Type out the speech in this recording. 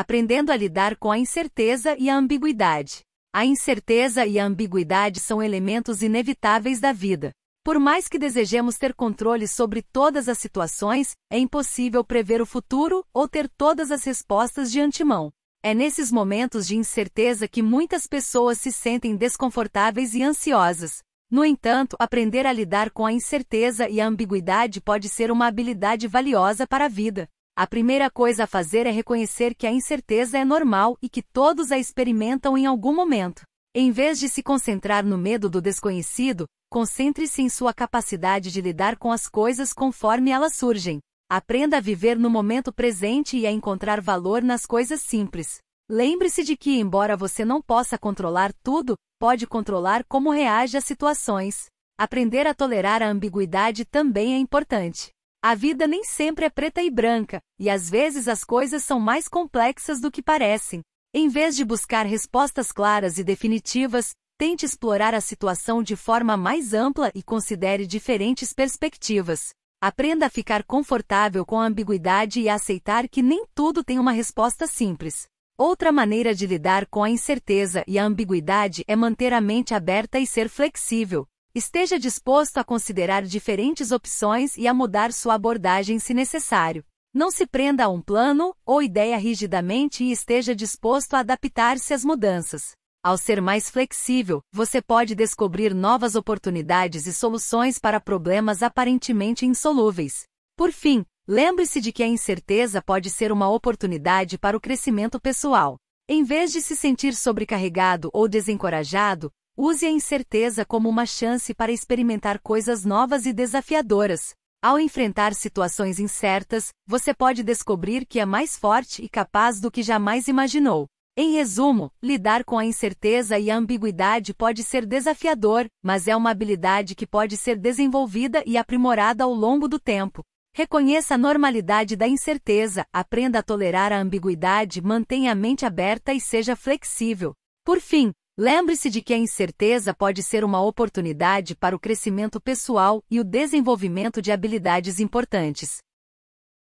aprendendo a lidar com a incerteza e a ambiguidade. A incerteza e a ambiguidade são elementos inevitáveis da vida. Por mais que desejemos ter controle sobre todas as situações, é impossível prever o futuro ou ter todas as respostas de antemão. É nesses momentos de incerteza que muitas pessoas se sentem desconfortáveis e ansiosas. No entanto, aprender a lidar com a incerteza e a ambiguidade pode ser uma habilidade valiosa para a vida. A primeira coisa a fazer é reconhecer que a incerteza é normal e que todos a experimentam em algum momento. Em vez de se concentrar no medo do desconhecido, concentre-se em sua capacidade de lidar com as coisas conforme elas surgem. Aprenda a viver no momento presente e a encontrar valor nas coisas simples. Lembre-se de que, embora você não possa controlar tudo, pode controlar como reage às situações. Aprender a tolerar a ambiguidade também é importante. A vida nem sempre é preta e branca, e às vezes as coisas são mais complexas do que parecem. Em vez de buscar respostas claras e definitivas, tente explorar a situação de forma mais ampla e considere diferentes perspectivas. Aprenda a ficar confortável com a ambiguidade e a aceitar que nem tudo tem uma resposta simples. Outra maneira de lidar com a incerteza e a ambiguidade é manter a mente aberta e ser flexível. Esteja disposto a considerar diferentes opções e a mudar sua abordagem se necessário. Não se prenda a um plano ou ideia rigidamente e esteja disposto a adaptar-se às mudanças. Ao ser mais flexível, você pode descobrir novas oportunidades e soluções para problemas aparentemente insolúveis. Por fim, lembre-se de que a incerteza pode ser uma oportunidade para o crescimento pessoal. Em vez de se sentir sobrecarregado ou desencorajado, Use a incerteza como uma chance para experimentar coisas novas e desafiadoras. Ao enfrentar situações incertas, você pode descobrir que é mais forte e capaz do que jamais imaginou. Em resumo, lidar com a incerteza e a ambiguidade pode ser desafiador, mas é uma habilidade que pode ser desenvolvida e aprimorada ao longo do tempo. Reconheça a normalidade da incerteza, aprenda a tolerar a ambiguidade, mantenha a mente aberta e seja flexível. Por fim, Lembre-se de que a incerteza pode ser uma oportunidade para o crescimento pessoal e o desenvolvimento de habilidades importantes.